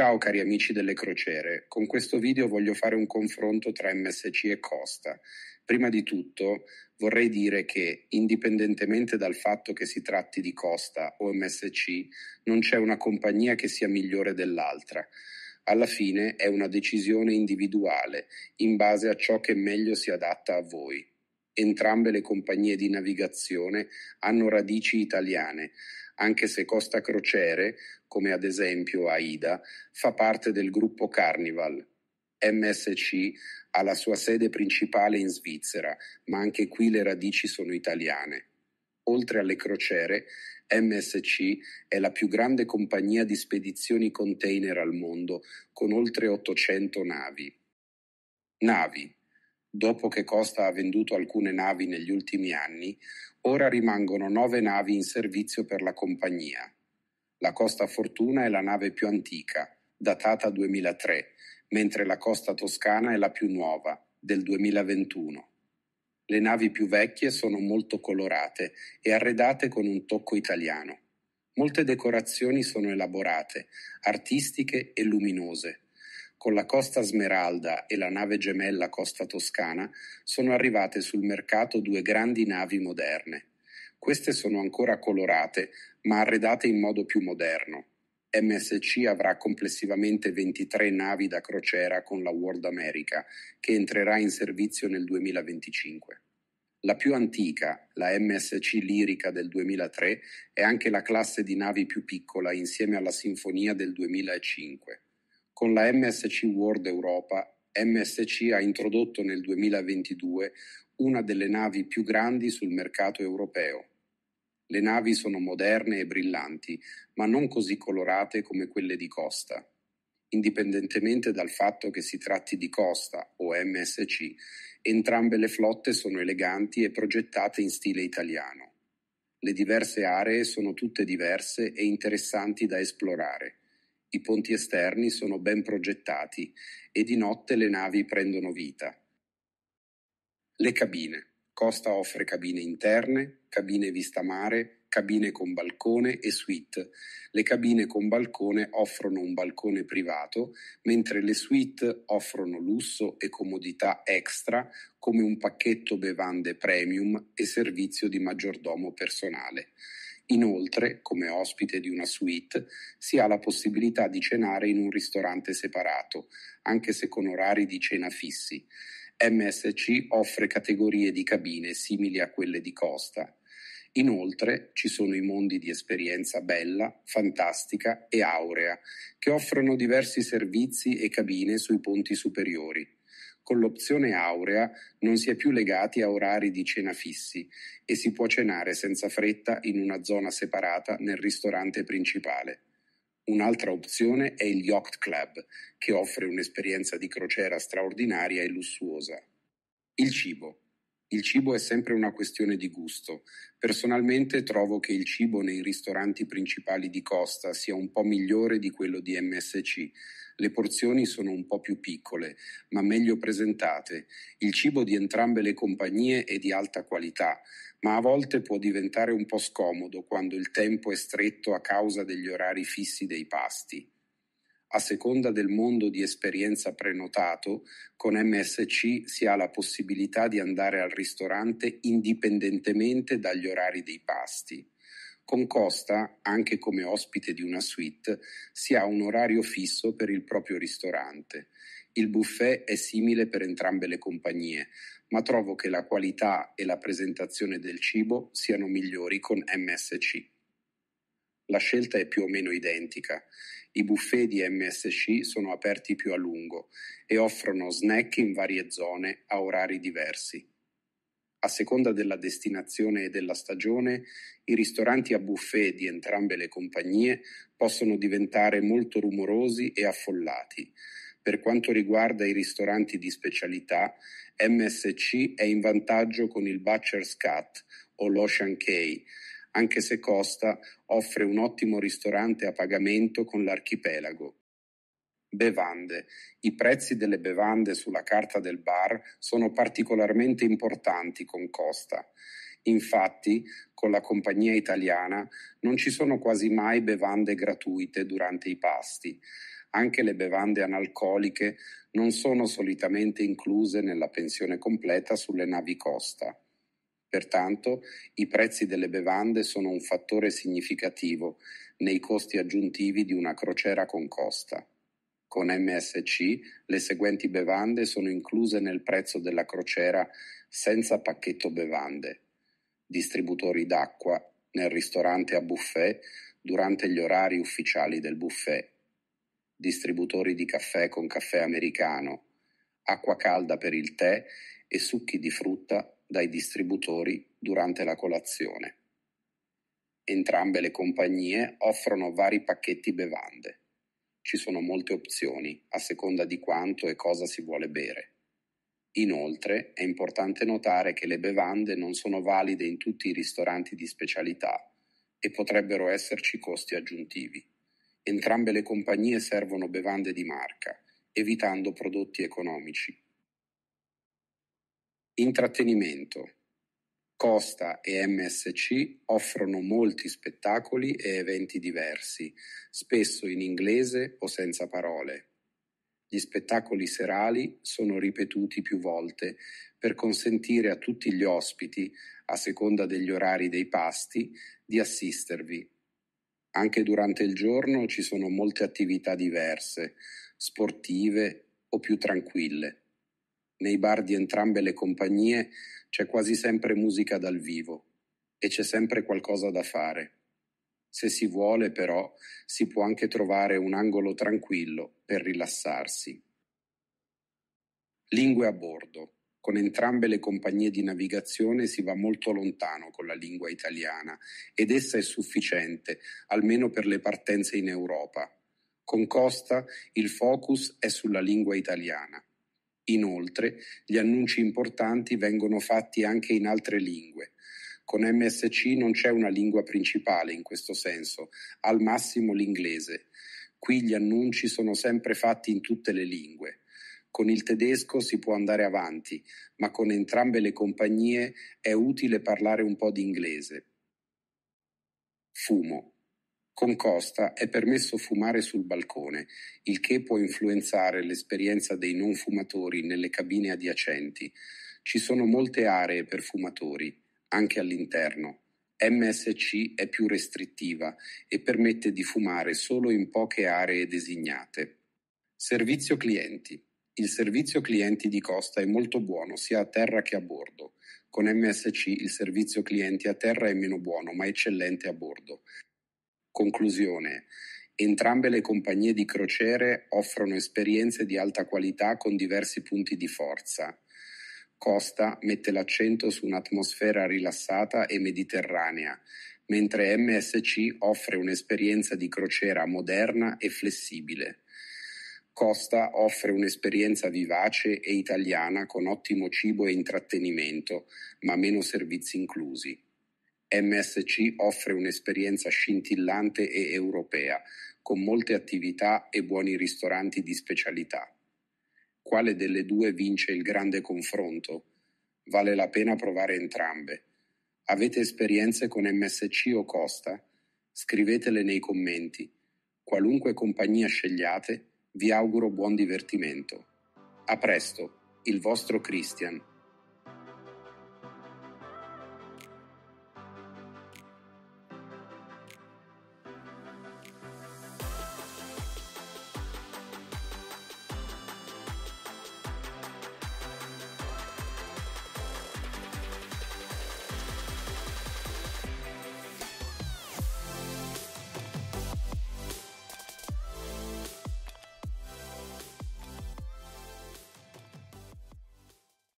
Ciao cari amici delle crociere, con questo video voglio fare un confronto tra MSC e Costa. Prima di tutto vorrei dire che, indipendentemente dal fatto che si tratti di Costa o MSC, non c'è una compagnia che sia migliore dell'altra. Alla fine è una decisione individuale, in base a ciò che meglio si adatta a voi. Entrambe le compagnie di navigazione hanno radici italiane, anche se Costa Crociere, come ad esempio AIDA, fa parte del gruppo Carnival. MSC ha la sua sede principale in Svizzera, ma anche qui le radici sono italiane. Oltre alle crociere, MSC è la più grande compagnia di spedizioni container al mondo, con oltre 800 navi. Navi, dopo che Costa ha venduto alcune navi negli ultimi anni, ora rimangono nove navi in servizio per la compagnia. La Costa Fortuna è la nave più antica, datata 2003, mentre la Costa Toscana è la più nuova, del 2021. Le navi più vecchie sono molto colorate e arredate con un tocco italiano. Molte decorazioni sono elaborate, artistiche e luminose con la Costa Smeralda e la nave gemella Costa Toscana sono arrivate sul mercato due grandi navi moderne. Queste sono ancora colorate, ma arredate in modo più moderno. MSC avrà complessivamente 23 navi da crociera con la World America, che entrerà in servizio nel 2025. La più antica, la MSC Lirica del 2003, è anche la classe di navi più piccola insieme alla Sinfonia del 2005. Con la MSC World Europa, MSC ha introdotto nel 2022 una delle navi più grandi sul mercato europeo. Le navi sono moderne e brillanti, ma non così colorate come quelle di costa. Indipendentemente dal fatto che si tratti di costa o MSC, entrambe le flotte sono eleganti e progettate in stile italiano. Le diverse aree sono tutte diverse e interessanti da esplorare. I ponti esterni sono ben progettati e di notte le navi prendono vita. Le cabine. Costa offre cabine interne, cabine vista mare, cabine con balcone e suite. Le cabine con balcone offrono un balcone privato, mentre le suite offrono lusso e comodità extra come un pacchetto bevande premium e servizio di maggiordomo personale. Inoltre, come ospite di una suite, si ha la possibilità di cenare in un ristorante separato, anche se con orari di cena fissi. MSC offre categorie di cabine simili a quelle di Costa. Inoltre ci sono i mondi di esperienza bella, fantastica e aurea, che offrono diversi servizi e cabine sui ponti superiori con l'opzione aurea non si è più legati a orari di cena fissi e si può cenare senza fretta in una zona separata nel ristorante principale. Un'altra opzione è il Yacht Club, che offre un'esperienza di crociera straordinaria e lussuosa. Il cibo. Il cibo è sempre una questione di gusto. Personalmente trovo che il cibo nei ristoranti principali di Costa sia un po' migliore di quello di MSC. Le porzioni sono un po' più piccole, ma meglio presentate. Il cibo di entrambe le compagnie è di alta qualità, ma a volte può diventare un po' scomodo quando il tempo è stretto a causa degli orari fissi dei pasti a seconda del mondo di esperienza prenotato, con MSC si ha la possibilità di andare al ristorante indipendentemente dagli orari dei pasti. Con Costa, anche come ospite di una suite, si ha un orario fisso per il proprio ristorante. Il buffet è simile per entrambe le compagnie, ma trovo che la qualità e la presentazione del cibo siano migliori con MSC. La scelta è più o meno identica. I buffet di MSC sono aperti più a lungo e offrono snack in varie zone a orari diversi. A seconda della destinazione e della stagione, i ristoranti a buffet di entrambe le compagnie possono diventare molto rumorosi e affollati. Per quanto riguarda i ristoranti di specialità, MSC è in vantaggio con il Butcher's Cut o l'Ocean Cay, anche se Costa offre un ottimo ristorante a pagamento con l'archipelago. Bevande. I prezzi delle bevande sulla carta del bar sono particolarmente importanti con Costa. Infatti, con la compagnia italiana non ci sono quasi mai bevande gratuite durante i pasti. Anche le bevande analcoliche non sono solitamente incluse nella pensione completa sulle navi Costa. Pertanto i prezzi delle bevande sono un fattore significativo nei costi aggiuntivi di una crociera con costa. Con MSC le seguenti bevande sono incluse nel prezzo della crociera senza pacchetto bevande. Distributori d'acqua nel ristorante a buffet durante gli orari ufficiali del buffet. Distributori di caffè con caffè americano. Acqua calda per il tè e succhi di frutta dai distributori durante la colazione. Entrambe le compagnie offrono vari pacchetti bevande. Ci sono molte opzioni a seconda di quanto e cosa si vuole bere. Inoltre è importante notare che le bevande non sono valide in tutti i ristoranti di specialità e potrebbero esserci costi aggiuntivi. Entrambe le compagnie servono bevande di marca, evitando prodotti economici. Intrattenimento. Costa e MSC offrono molti spettacoli e eventi diversi, spesso in inglese o senza parole. Gli spettacoli serali sono ripetuti più volte per consentire a tutti gli ospiti, a seconda degli orari dei pasti, di assistervi. Anche durante il giorno ci sono molte attività diverse, sportive o più tranquille nei bar di entrambe le compagnie c'è quasi sempre musica dal vivo e c'è sempre qualcosa da fare. Se si vuole però si può anche trovare un angolo tranquillo per rilassarsi. Lingue a bordo. Con entrambe le compagnie di navigazione si va molto lontano con la lingua italiana ed essa è sufficiente, almeno per le partenze in Europa. Con Costa il focus è sulla lingua italiana. Inoltre, gli annunci importanti vengono fatti anche in altre lingue. Con MSC non c'è una lingua principale in questo senso, al massimo l'inglese. Qui gli annunci sono sempre fatti in tutte le lingue. Con il tedesco si può andare avanti, ma con entrambe le compagnie è utile parlare un po' di inglese. Fumo. Con Costa è permesso fumare sul balcone, il che può influenzare l'esperienza dei non fumatori nelle cabine adiacenti. Ci sono molte aree per fumatori, anche all'interno. MSC è più restrittiva e permette di fumare solo in poche aree designate. Servizio clienti. Il servizio clienti di Costa è molto buono sia a terra che a bordo. Con MSC il servizio clienti a terra è meno buono ma eccellente a bordo. Conclusione. Entrambe le compagnie di crociere offrono esperienze di alta qualità con diversi punti di forza. Costa mette l'accento su un'atmosfera rilassata e mediterranea, mentre MSC offre un'esperienza di crociera moderna e flessibile. Costa offre un'esperienza vivace e italiana con ottimo cibo e intrattenimento, ma meno servizi inclusi. MSC offre un'esperienza scintillante e europea, con molte attività e buoni ristoranti di specialità. Quale delle due vince il grande confronto? Vale la pena provare entrambe. Avete esperienze con MSC o Costa? Scrivetele nei commenti. Qualunque compagnia scegliate, vi auguro buon divertimento. A presto, il vostro Christian.